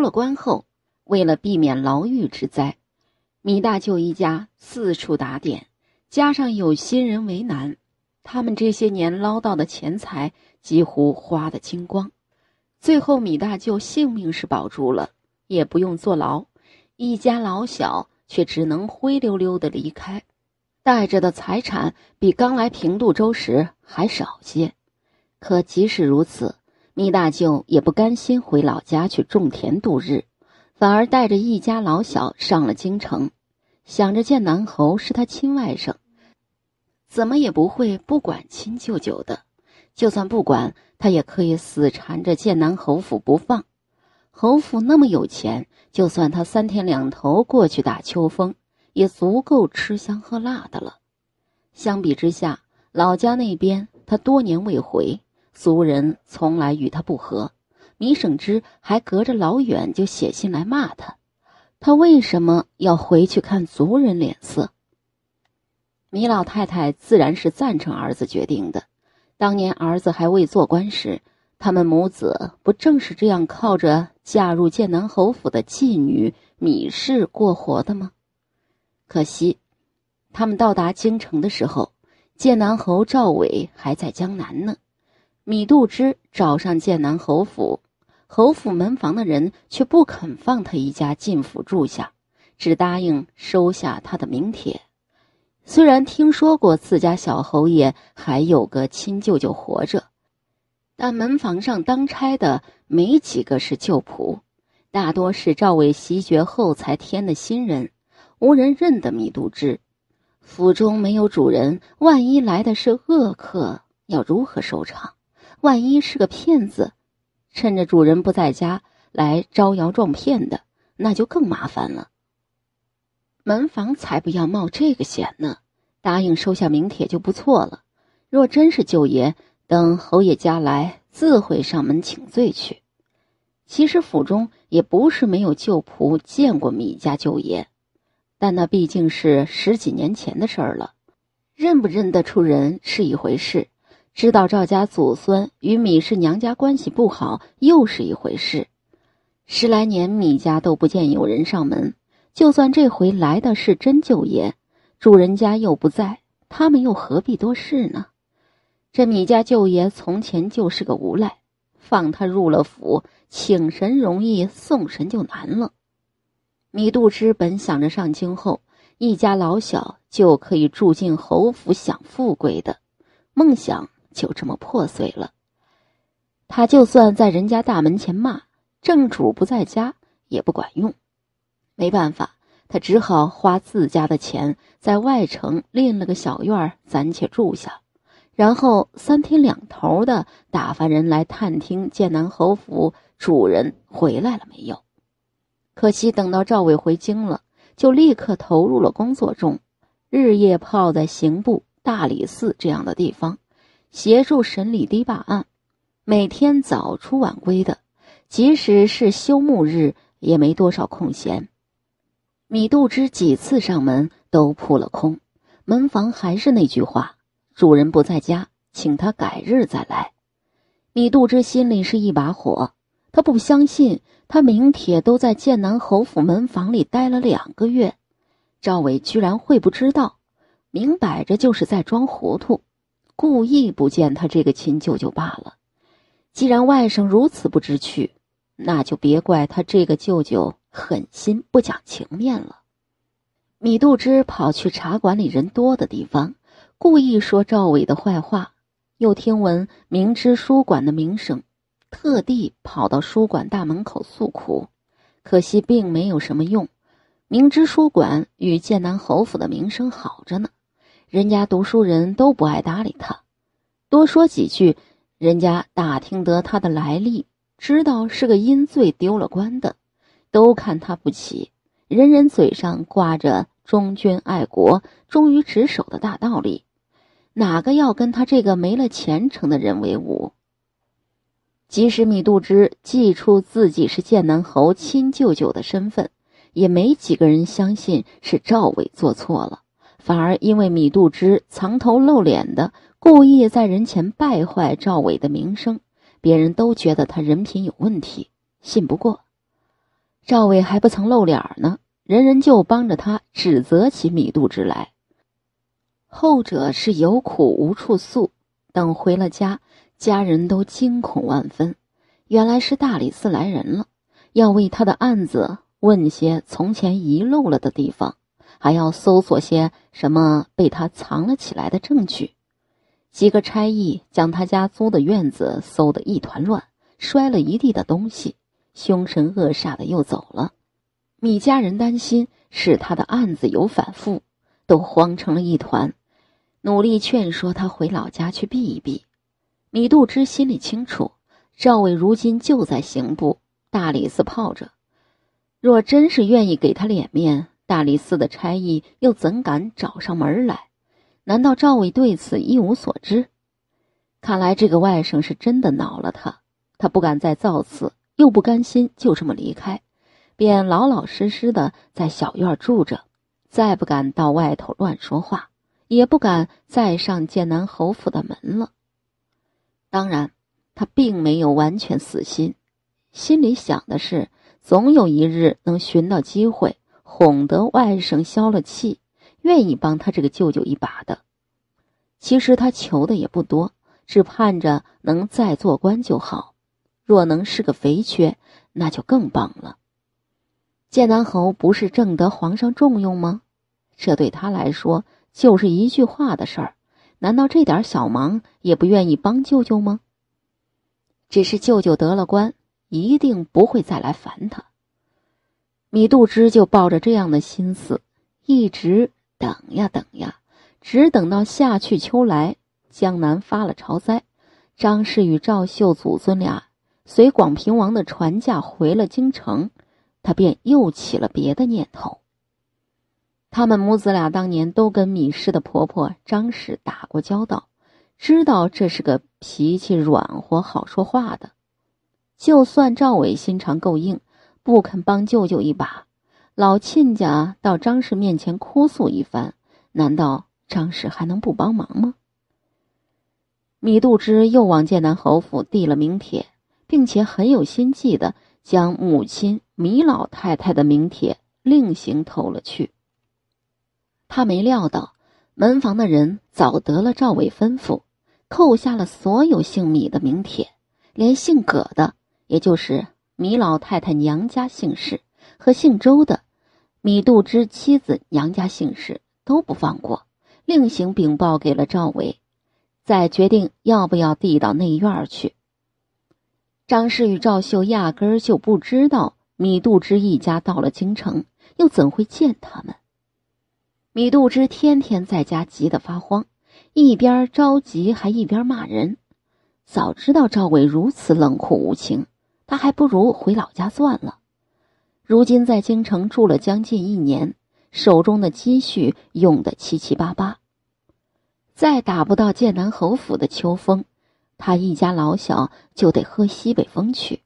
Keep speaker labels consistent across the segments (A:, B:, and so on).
A: 出了关后，为了避免牢狱之灾，米大舅一家四处打点，加上有心人为难，他们这些年捞到的钱财几乎花得精光。最后，米大舅性命是保住了，也不用坐牢，一家老小却只能灰溜溜的离开，带着的财产比刚来平度州时还少些。可即使如此，米大舅也不甘心回老家去种田度日，反而带着一家老小上了京城，想着剑南侯是他亲外甥，怎么也不会不管亲舅舅的。就算不管他，也可以死缠着剑南侯府不放。侯府那么有钱，就算他三天两头过去打秋风，也足够吃香喝辣的了。相比之下，老家那边他多年未回。族人从来与他不和，米省之还隔着老远就写信来骂他，他为什么要回去看族人脸色？米老太太自然是赞成儿子决定的，当年儿子还未做官时，他们母子不正是这样靠着嫁入剑南侯府的妓女米氏过活的吗？可惜，他们到达京城的时候，剑南侯赵伟还在江南呢。米杜之找上剑南侯府，侯府门房的人却不肯放他一家进府住下，只答应收下他的名帖。虽然听说过自家小侯爷还有个亲舅舅活着，但门房上当差的没几个是旧仆，大多是赵魏袭爵后才添的新人，无人认得米杜之。府中没有主人，万一来的是恶客，要如何收场？万一是个骗子，趁着主人不在家来招摇撞骗的，那就更麻烦了。门房才不要冒这个险呢，答应收下名帖就不错了。若真是舅爷，等侯爷家来，自会上门请罪去。其实府中也不是没有舅仆见过米家舅爷，但那毕竟是十几年前的事儿了，认不认得出人是一回事。知道赵家祖孙与米氏娘家关系不好又是一回事，十来年米家都不见有人上门，就算这回来的是真舅爷，主人家又不在，他们又何必多事呢？这米家舅爷从前就是个无赖，放他入了府，请神容易，送神就难了。米度之本想着上京后，一家老小就可以住进侯府享富贵的，梦想。就这么破碎了。他就算在人家大门前骂正主不在家也不管用，没办法，他只好花自家的钱，在外城另了个小院暂且住下，然后三天两头的打发人来探听剑南侯府主人回来了没有。可惜等到赵伟回京了，就立刻投入了工作中，日夜泡在刑部、大理寺这样的地方。协助审理堤坝案，每天早出晚归的，即使是休沐日也没多少空闲。米杜之几次上门都扑了空，门房还是那句话：“主人不在家，请他改日再来。”米杜之心里是一把火，他不相信，他名帖都在剑南侯府门房里待了两个月，赵伟居然会不知道，明摆着就是在装糊涂。故意不见他这个亲舅舅罢了。既然外甥如此不知趣，那就别怪他这个舅舅狠心不讲情面了。米杜之跑去茶馆里人多的地方，故意说赵伟的坏话，又听闻明知书馆的名声，特地跑到书馆大门口诉苦，可惜并没有什么用。明知书馆与剑南侯府的名声好着呢。人家读书人都不爱搭理他，多说几句，人家打听得他的来历，知道是个因罪丢了官的，都看他不起。人人嘴上挂着忠君爱国、忠于职守的大道理，哪个要跟他这个没了前程的人为伍？即使米杜之祭出自己是剑南侯亲舅舅的身份，也没几个人相信是赵伟做错了。反而因为米杜之藏头露脸的，故意在人前败坏赵伟的名声，别人都觉得他人品有问题，信不过。赵伟还不曾露脸呢，人人就帮着他指责起米杜之来。后者是有苦无处诉，等回了家，家人都惊恐万分，原来是大理寺来人了，要为他的案子问些从前遗漏了的地方。还要搜索些什么被他藏了起来的证据？几个差役将他家租的院子搜得一团乱，摔了一地的东西，凶神恶煞的又走了。米家人担心是他的案子有反复，都慌成了一团，努力劝说他回老家去避一避。米度之心里清楚，赵伟如今就在刑部大理寺泡着，若真是愿意给他脸面。大理寺的差役又怎敢找上门来？难道赵伟对此一无所知？看来这个外甥是真的恼了他，他不敢再造次，又不甘心就这么离开，便老老实实的在小院住着，再不敢到外头乱说话，也不敢再上剑南侯府的门了。当然，他并没有完全死心，心里想的是，总有一日能寻到机会。哄得外甥消了气，愿意帮他这个舅舅一把的。其实他求的也不多，只盼着能再做官就好。若能是个肥缺，那就更棒了。剑南侯不是正得皇上重用吗？这对他来说就是一句话的事儿。难道这点小忙也不愿意帮舅舅吗？只是舅舅得了官，一定不会再来烦他。米杜芝就抱着这样的心思，一直等呀等呀，只等到夏去秋来，江南发了潮灾，张氏与赵秀祖孙俩随广平王的船驾回了京城，他便又起了别的念头。他们母子俩当年都跟米氏的婆婆张氏打过交道，知道这是个脾气软和、好说话的，就算赵伟心肠够硬。不肯帮舅舅一把，老亲家到张氏面前哭诉一番，难道张氏还能不帮忙吗？米度之又往剑南侯府递了名帖，并且很有心计的将母亲米老太太的名帖另行投了去。他没料到，门房的人早得了赵伟吩咐，扣下了所有姓米的名帖，连姓葛的，也就是。米老太太娘家姓氏和姓周的，米杜之妻子娘家姓氏都不放过，另行禀报给了赵伟，再决定要不要递到内院去。张氏与赵秀压根儿就不知道米杜之一家到了京城，又怎会见他们？米杜之天天在家急得发慌，一边着急还一边骂人。早知道赵伟如此冷酷无情。他还不如回老家算了。如今在京城住了将近一年，手中的积蓄用得七七八八，再打不到剑南侯府的秋风，他一家老小就得喝西北风去。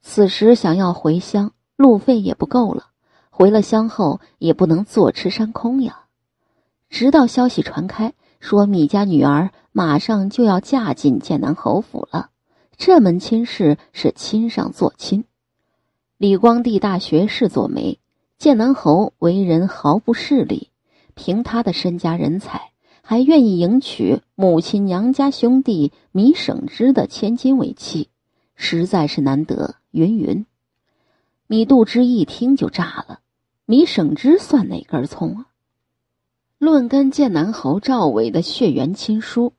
A: 此时想要回乡，路费也不够了。回了乡后，也不能坐吃山空呀。直到消息传开，说米家女儿马上就要嫁进剑南侯府了。这门亲事是亲上做亲，李光地大学士做媒，剑南侯为人毫不势利，凭他的身家人才，还愿意迎娶母亲娘家兄弟米省之的千金为妻，实在是难得。云云，米杜之一听就炸了，米省之算哪根葱啊？论根剑南侯赵伟的血缘亲疏。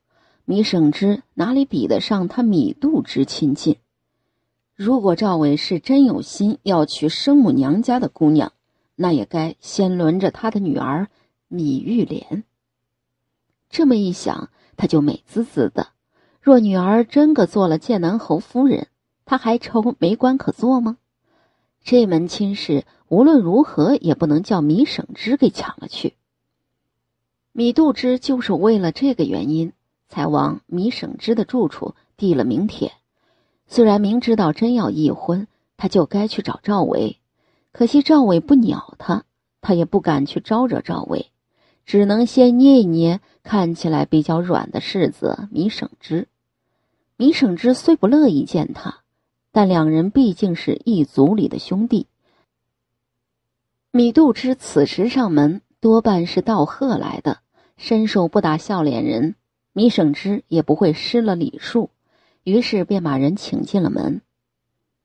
A: 米省之哪里比得上他米度之亲近？如果赵伟是真有心要娶生母娘家的姑娘，那也该先轮着他的女儿米玉莲。这么一想，他就美滋滋的。若女儿真个做了剑南侯夫人，他还愁没官可做吗？这门亲事无论如何也不能叫米省之给抢了去。米度之就是为了这个原因。才往米省之的住处递了名帖，虽然明知道真要议婚，他就该去找赵伟，可惜赵伟不鸟他，他也不敢去招惹赵伟，只能先捏一捏看起来比较软的柿子米省之。米省之虽不乐意见他，但两人毕竟是一族里的兄弟。米度之此时上门，多半是道贺来的，伸手不打笑脸人。米省之也不会失了礼数，于是便把人请进了门。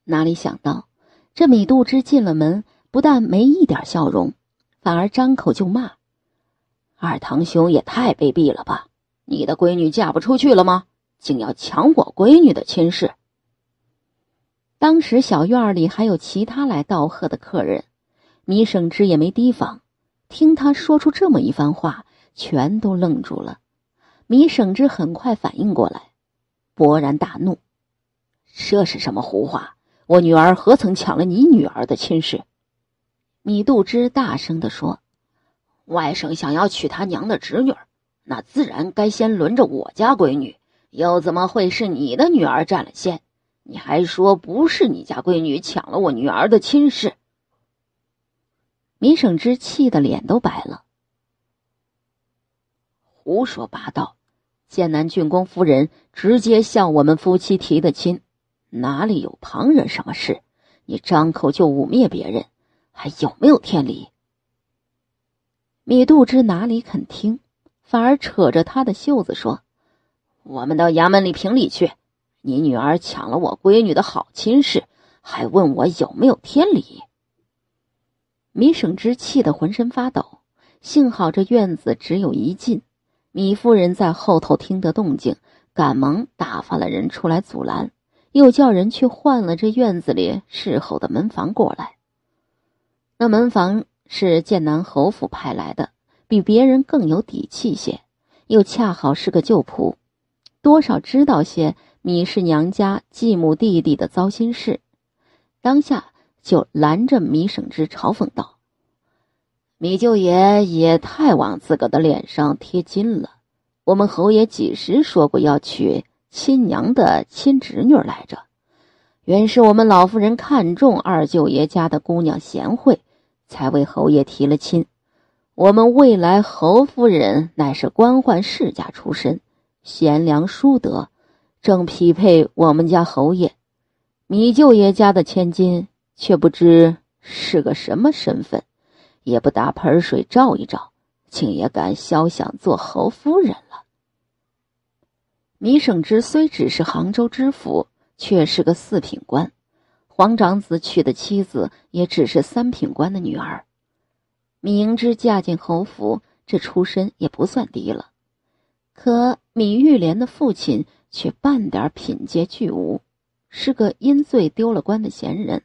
A: 哪里想到，这米度之进了门，不但没一点笑容，反而张口就骂：“二堂兄也太卑鄙了吧！你的闺女嫁不出去了吗？竟要抢我闺女的亲事！”当时小院里还有其他来道贺的客人，米省之也没提防，听他说出这么一番话，全都愣住了。米省之很快反应过来，勃然大怒：“这是什么胡话？我女儿何曾抢了你女儿的亲事？”米杜之大声地说：“外甥想要娶他娘的侄女，那自然该先轮着我家闺女，又怎么会是你的女儿占了先？你还说不是你家闺女抢了我女儿的亲事？”米省之气得脸都白了，胡说八道。剑南郡公夫人直接向我们夫妻提的亲，哪里有旁人什么事？你张口就污蔑别人，还有没有天理？米度之哪里肯听，反而扯着他的袖子说：“我们到衙门里评理去。你女儿抢了我闺女的好亲事，还问我有没有天理？”米省之气得浑身发抖，幸好这院子只有一进。米夫人在后头听得动静，赶忙打发了人出来阻拦，又叫人去换了这院子里侍候的门房过来。那门房是剑南侯府派来的，比别人更有底气些，又恰好是个旧仆，多少知道些米氏娘家继母弟弟的糟心事，当下就拦着米省之嘲讽道。米舅爷也太往自个的脸上贴金了。我们侯爷几时说过要娶亲娘的亲侄女来着？原是我们老夫人看中二舅爷家的姑娘贤惠，才为侯爷提了亲。我们未来侯夫人乃是官宦世家出身，贤良淑德，正匹配我们家侯爷。米舅爷家的千金却不知是个什么身份。也不打盆水照一照，竟也敢肖想做侯夫人了。米省之虽只是杭州知府，却是个四品官；皇长子娶的妻子也只是三品官的女儿。米迎之嫁进侯府，这出身也不算低了。可米玉莲的父亲却半点品阶俱无，是个因罪丢了官的闲人，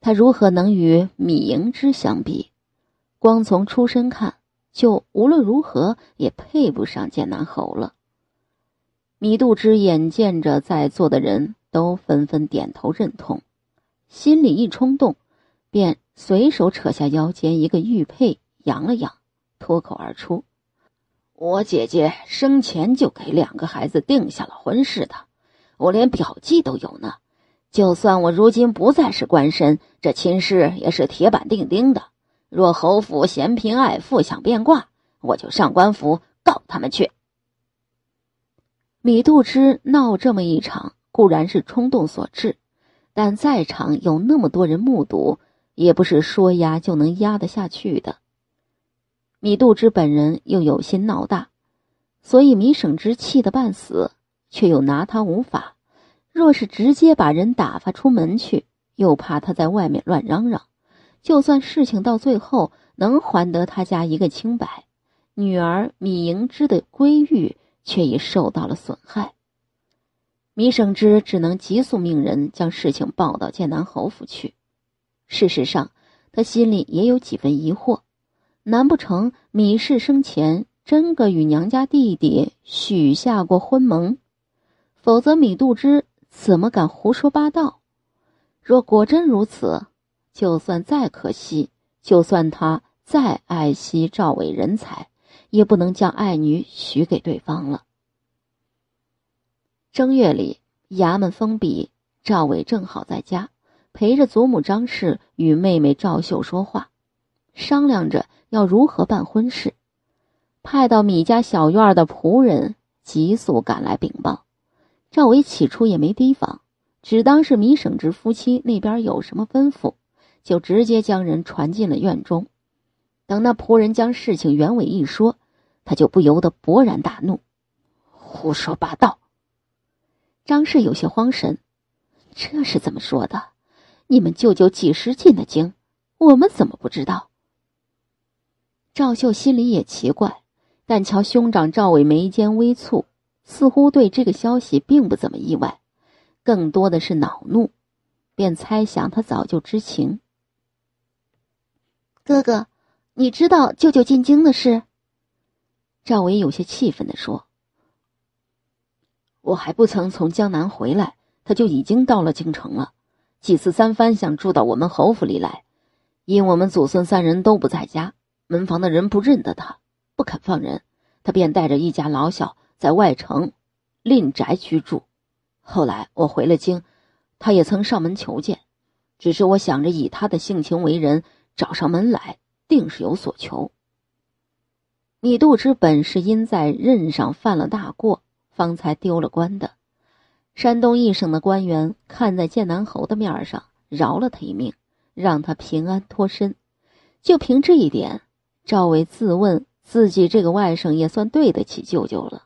A: 他如何能与米莹之相比？光从出身看，就无论如何也配不上剑南侯了。米度之眼见着在座的人都纷纷点头认同，心里一冲动，便随手扯下腰间一个玉佩，扬了扬，脱口而出：“我姐姐生前就给两个孩子定下了婚事的，我连表记都有呢。就算我如今不再是官身，这亲事也是铁板钉钉的。”若侯府嫌贫爱富，想变卦，我就上官府告他们去。米杜之闹这么一场，固然是冲动所致，但在场有那么多人目睹，也不是说压就能压得下去的。米杜之本人又有心闹大，所以米省之气得半死，却又拿他无法。若是直接把人打发出门去，又怕他在外面乱嚷嚷。就算事情到最后能还得他家一个清白，女儿米莹芝的闺誉却已受到了损害。米省之只能急速命人将事情报到剑南侯府去。事实上，他心里也有几分疑惑：难不成米氏生前真个与娘家弟弟许下过婚盟？否则，米杜之怎么敢胡说八道？若果真如此，就算再可惜，就算他再爱惜赵伟人才，也不能将爱女许给对方了。正月里，衙门封闭，赵伟正好在家陪着祖母张氏与妹妹赵秀说话，商量着要如何办婚事。派到米家小院的仆人急速赶来禀报，赵伟起初也没提防，只当是米省直夫妻那边有什么吩咐。就直接将人传进了院中，等那仆人将事情原委一说，他就不由得勃然大怒：“胡说八道！”张氏有些慌神，这是怎么说的？你们舅舅几时进的京？我们怎么不知道？赵秀心里也奇怪，但瞧兄长赵伟眉间微蹙，似乎对这个消息并不怎么意外，更多的是恼怒，便猜想他早就知情。哥哥，你知道舅舅进京的事？赵伟有些气愤地说：“我还不曾从江南回来，他就已经到了京城了。几次三番想住到我们侯府里来，因我们祖孙三人都不在家，门房的人不认得他，不肯放人。他便带着一家老小在外城另宅居住。后来我回了京，他也曾上门求见，只是我想着以他的性情为人。”找上门来，定是有所求。米度之本是因在任上犯了大过，方才丢了官的。山东一省的官员看在剑南侯的面上，饶了他一命，让他平安脱身。就凭这一点，赵伟自问自己这个外甥也算对得起舅舅了。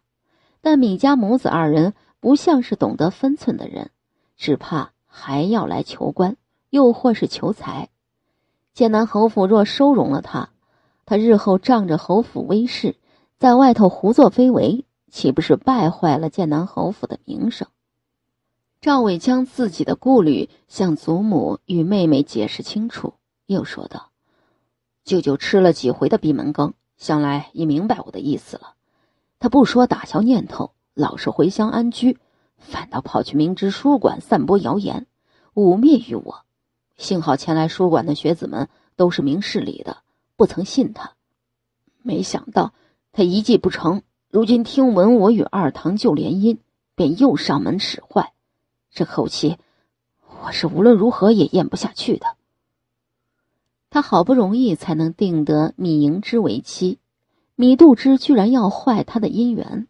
A: 但米家母子二人不像是懂得分寸的人，只怕还要来求官，又或是求财。剑南侯府若收容了他，他日后仗着侯府威势，在外头胡作非为，岂不是败坏了剑南侯府的名声？赵伟将自己的顾虑向祖母与妹妹解释清楚，又说道：“舅舅吃了几回的闭门羹，想来已明白我的意思了。他不说打消念头，老是回乡安居，反倒跑去明知书馆散播谣言，污蔑于我。”幸好前来书馆的学子们都是明事理的，不曾信他。没想到他一计不成，如今听闻我与二堂舅联姻，便又上门使坏。这口气，我是无论如何也咽不下去的。他好不容易才能定得米莹之为妻，米杜之居然要坏他的姻缘，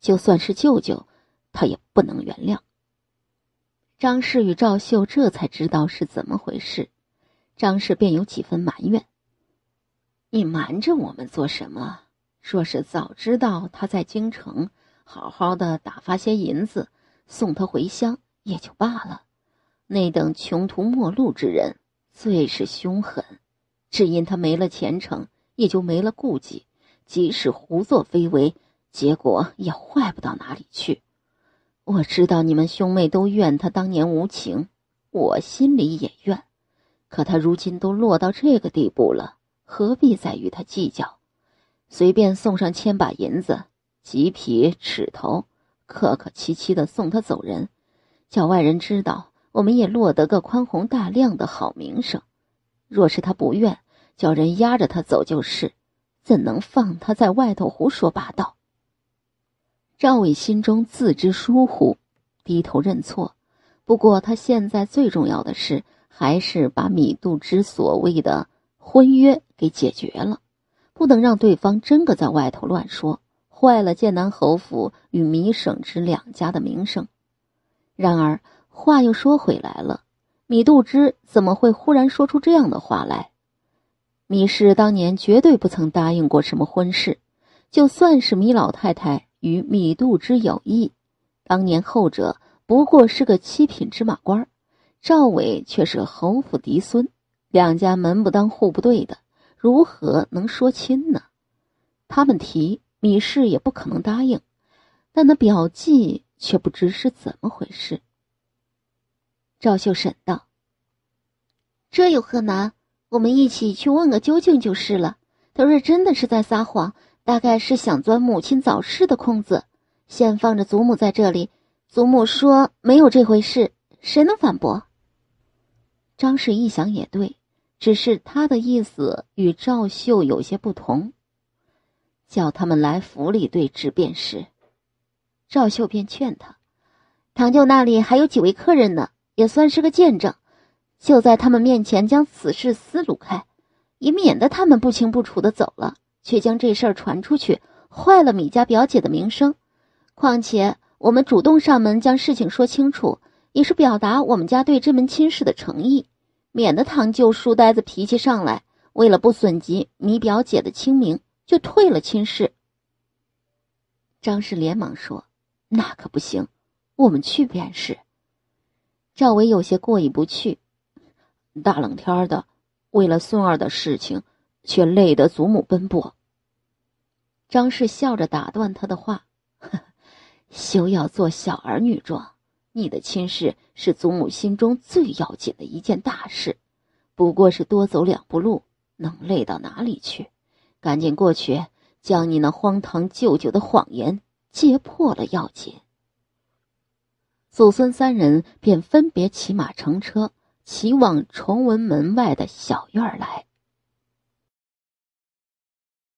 A: 就算是舅舅，他也不能原谅。张氏与赵秀这才知道是怎么回事，张氏便有几分埋怨：“你瞒着我们做什么？若是早知道他在京城，好好的打发些银子送他回乡也就罢了。那等穷途末路之人，最是凶狠，只因他没了前程，也就没了顾忌，即使胡作非为，结果也坏不到哪里去。”我知道你们兄妹都怨他当年无情，我心里也怨，可他如今都落到这个地步了，何必再与他计较？随便送上千把银子，几匹尺头，客客气气的送他走人，叫外人知道，我们也落得个宽宏大量的好名声。若是他不愿，叫人压着他走就是，怎能放他在外头胡说八道？赵伟心中自知疏忽，低头认错。不过他现在最重要的是，还是把米杜之所谓的婚约给解决了，不能让对方真个在外头乱说，坏了剑南侯府与米省之两家的名声。然而话又说回来了，米杜之怎么会忽然说出这样的话来？米氏当年绝对不曾答应过什么婚事，就算是米老太太。与米度之友谊，当年后者不过是个七品芝麻官，赵伟却是侯府嫡孙，两家门不当户不对的，如何能说亲呢？他们提米氏也不可能答应，但那表记却不知是怎么回事。赵秀婶道：“这有何难？我们一起去问个究竟就是了。他若真的是在撒谎。”大概是想钻母亲早逝的空子，先放着祖母在这里。祖母说没有这回事，谁能反驳？张氏一想也对，只是他的意思与赵秀有些不同，叫他们来府里对质便是。赵秀便劝他，堂舅那里还有几位客人呢，也算是个见证，就在他们面前将此事撕路开，也免得他们不清不楚的走了。却将这事儿传出去，坏了米家表姐的名声。况且我们主动上门将事情说清楚，也是表达我们家对这门亲事的诚意，免得堂舅书呆子脾气上来，为了不损及米表姐的清名，就退了亲事。张氏连忙说：“那可不行，我们去便是。”赵薇有些过意不去，大冷天的，为了孙儿的事情。却累得祖母奔波。张氏笑着打断他的话：“休要做小儿女状，你的亲事是祖母心中最要紧的一件大事，不过是多走两步路，能累到哪里去？赶紧过去，将你那荒唐舅舅的谎言揭破了要紧。”祖孙三人便分别骑马乘车，骑往崇文门外的小院来。